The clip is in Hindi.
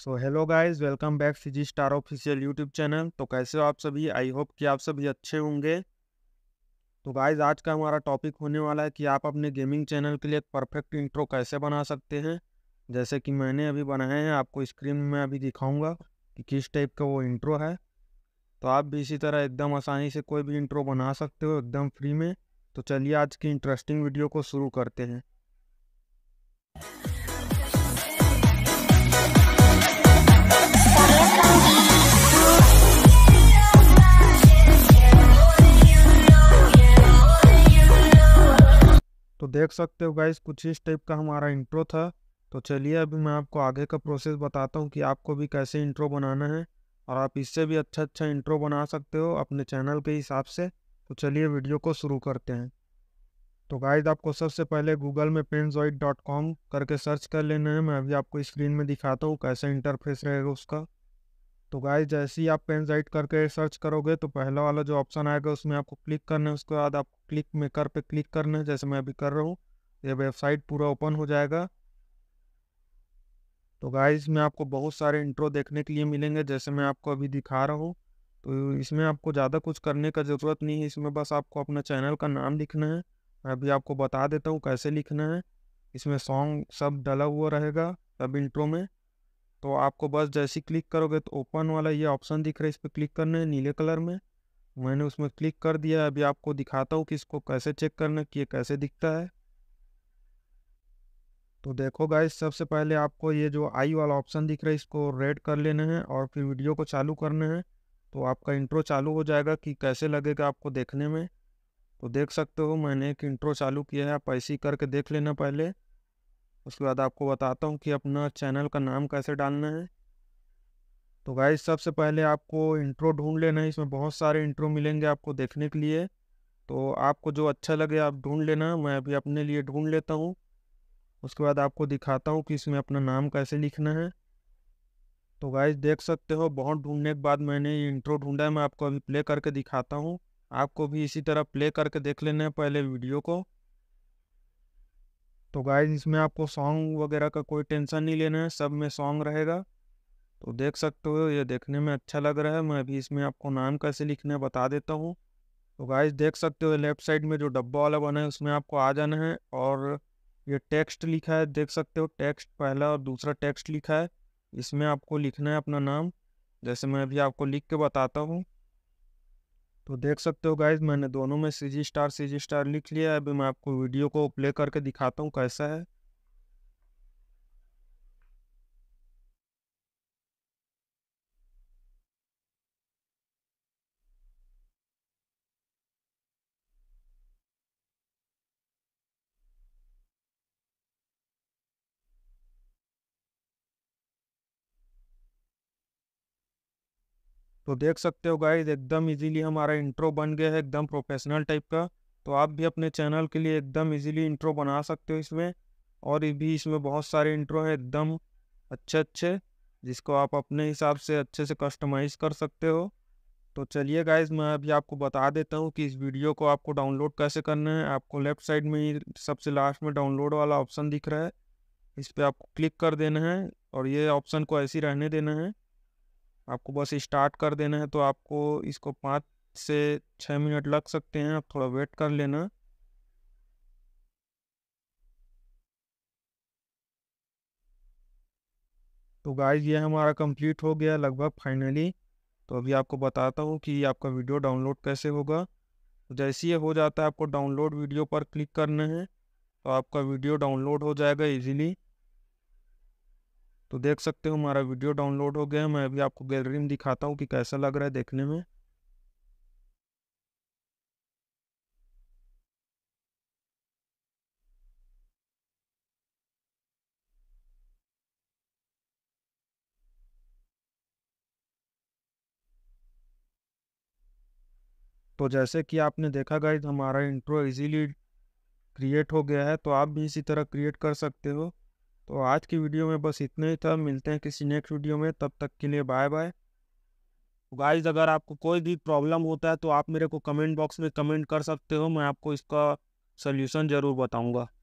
सो hello guys welcome back Fiji star official YouTube channel तो कैसे हो आप सभी आई होप कि आप सभी अच्छे होंगे तो गाइस आज का हमारा टॉपिक होने वाला है कि आप अपने गेमिंग चैनल के लिए एक परफेक्ट इंट्रो कैसे बना सकते हैं जैसे कि मैंने अभी बनाए हैं आपको स्क्रीन में अभी दिखाऊँगा कि किस टाइप का वो इंट्रो है तो आप भी इसी तरह एकदम आसानी से कोई भी इंट्रो बना सकते हो एकदम फ्री में तो चलिए आज की इंटरेस्टिंग वीडियो को शुरू करते हैं देख सकते हो गाइस कुछ इस टाइप का हमारा इंट्रो था तो चलिए अभी मैं आपको आगे का प्रोसेस बताता हूँ कि आपको भी कैसे इंट्रो बनाना है और आप इससे भी अच्छा अच्छा इंट्रो बना सकते हो अपने चैनल के हिसाब से तो चलिए वीडियो को शुरू करते हैं तो गाइज आपको सबसे पहले गूगल में पेनजॉइड डॉट कॉम करके सर्च कर लेना है मैं अभी आपको स्क्रीन में दिखाता हूँ कैसे इंटरफेस रहेगा उसका तो गाय जैसे ही आप पेन राइट करके सर्च करोगे तो पहला वाला जो ऑप्शन आएगा उसमें आपको क्लिक करना है उसके बाद आप क्लिक मेकर पे क्लिक करना है जैसे मैं अभी कर रहा हूँ ये वेबसाइट पूरा ओपन हो जाएगा तो गाय में आपको बहुत सारे इंट्रो देखने के लिए मिलेंगे जैसे मैं आपको अभी दिखा रहा हूँ तो इसमें आपको ज़्यादा कुछ करने का ज़रूरत नहीं है इसमें बस आपको अपना चैनल का नाम लिखना है मैं अभी आपको बता देता हूँ कैसे लिखना है इसमें सॉन्ग सब डला हुआ रहेगा सब इंट्रो में तो आपको बस जैसे क्लिक करोगे तो ओपन वाला ये ऑप्शन दिख रहा है इस पर क्लिक करना है नीले कलर में मैंने उसमें क्लिक कर दिया अभी आपको दिखाता हूँ कि इसको कैसे चेक करना कि ये कैसे दिखता है तो देखो गाइस सबसे पहले आपको ये जो आई वाला ऑप्शन दिख रहा है इसको रेड कर लेना है और फिर वीडियो को चालू करना है तो आपका इंट्रो चालू हो जाएगा कि कैसे लगेगा आपको देखने में तो देख सकते हो मैंने एक इंट्रो चालू किया है आप ऐसे करके देख लेना पहले उसके बाद आपको बताता हूँ कि अपना चैनल का नाम कैसे डालना है तो गाइज सबसे पहले आपको इंट्रो ढूंढ लेना है इसमें बहुत सारे इंट्रो मिलेंगे आपको देखने के लिए तो आपको जो अच्छा लगे आप ढूंढ लेना मैं अभी अपने लिए ढूंढ लेता हूँ उसके बाद आपको दिखाता हूँ कि इसमें अपना नाम कैसे लिखना है तो गाइज देख सकते हो बहुत ढूंढने के बाद मैंने ये इंट्रो ढूंढा है मैं आपको अभी प्ले करके दिखाता हूँ आपको भी इसी तरह प्ले करके देख लेना है पहले वीडियो को तो गाइज इसमें आपको सॉन्ग वगैरह का कोई टेंशन नहीं लेना है सब में सॉन्ग रहेगा तो देख सकते हो ये देखने में अच्छा लग रहा है मैं अभी इसमें आपको नाम कैसे लिखना है बता देता हूँ तो गाइज देख सकते हो लेफ्ट साइड में जो डब्बा वाला बना है उसमें आपको आ जाना है और ये टेक्स्ट लिखा है देख सकते हो टेक्स्ट पहला और दूसरा टेक्स्ट लिखा है इसमें आपको लिखना है अपना नाम जैसे मैं अभी आपको लिख के बताता हूँ तो देख सकते हो गाइज मैंने दोनों में सी जी स्टार सी जी स्टार लिख लिया है अभी मैं आपको वीडियो को प्ले करके दिखाता हूँ कैसा है तो देख सकते हो गाइज एकदम इजीली हमारा इंट्रो बन गया है एकदम प्रोफेशनल टाइप का तो आप भी अपने चैनल के लिए एकदम इजीली इंट्रो बना सकते हो इसमें और भी इसमें बहुत सारे इंट्रो हैं एकदम अच्छे अच्छे जिसको आप अपने हिसाब से अच्छे से कस्टमाइज़ कर सकते हो तो चलिए गाइज मैं अभी आपको बता देता हूँ कि इस वीडियो को आपको डाउनलोड कैसे करना है आपको लेफ्ट साइड में ही सबसे लास्ट में डाउनलोड वाला ऑप्शन दिख रहा है इस पर आपको क्लिक कर देना है और ये ऑप्शन को ऐसे ही रहने देना है आपको बस स्टार्ट कर देना है तो आपको इसको पाँच से छः मिनट लग सकते हैं आप थोड़ा वेट कर लेना तो गाइस ये हमारा कंप्लीट हो गया लगभग फाइनली तो अभी आपको बताता हूँ कि आपका वीडियो डाउनलोड कैसे होगा तो जैसे ये हो जाता है आपको डाउनलोड वीडियो पर क्लिक करना है तो आपका वीडियो डाउनलोड हो जाएगा इजीली तो देख सकते हो हमारा वीडियो डाउनलोड हो गया मैं अभी आपको गैलरी में दिखाता हूँ कि कैसा लग रहा है देखने में तो जैसे कि आपने देखा गाइज हमारा इंट्रो इजीली क्रिएट हो गया है तो आप भी इसी तरह क्रिएट कर सकते हो तो आज की वीडियो में बस इतना ही था मिलते हैं किसी नेक्स्ट वीडियो में तब तक के लिए बाय बाय तो गाइज अगर आपको कोई भी प्रॉब्लम होता है तो आप मेरे को कमेंट बॉक्स में कमेंट कर सकते हो मैं आपको इसका सोल्यूशन ज़रूर बताऊँगा